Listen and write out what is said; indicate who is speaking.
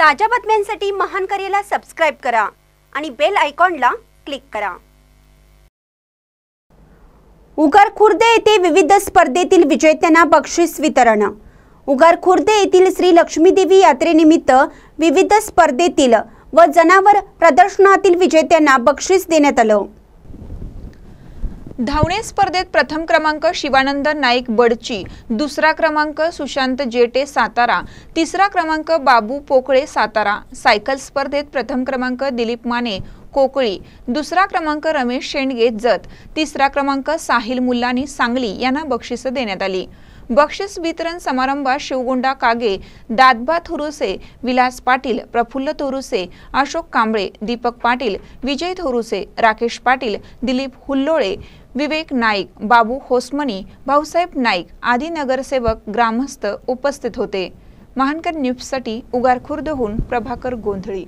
Speaker 1: ताज्या बातम्यांसाठी महान करेला सबस्क्राईब करा आणि बेल आयकॉनला क्लिक करा उगार खुर्दे येथे विविध स्पर्धेतील विजेत्यांना बक्षीस वितरण उगार खुर्द येथील श्री लक्ष्मीदेवी यात्रेनिमित्त विविध स्पर्धेतील व जनावर प्रदर्शनातील विजेत्यांना
Speaker 2: बक्षीस देण्यात आलं धावणे स्पर्धेत प्रथम क्रमांक शिवानंद नाईक बडची दुसरा क्रमांक सुशांत जेटे सातारा तिसरा क्रमांक बाबू पोकळे सातारा सायकल स्पर्धेत प्रथम क्रमांक दिलीप माने कोकळी दुसरा क्रमांक रमेश शेंडगे जत तिसरा क्रमांक साहिल मुल्लानी सांगली यांना बक्षिसं देण्यात आली बक्षीस वितरण समारंभात शिवगुंडा कागे दादबा थोरुसे विलास पाटील प्रफुल्ल थोरुसे अशोक कांबळे दीपक पाटील विजय थोरुसे राकेश पाटील दिलीप हुल्लोळे विवेक नाईक बाबू होसमणी भाऊसाहेब नाईक आदी नगरसेवक ग्रामस्थ उपस्थित होते महानकर न्यूजसाठी उगारखुर्दहून प्रभाकर गोंधळी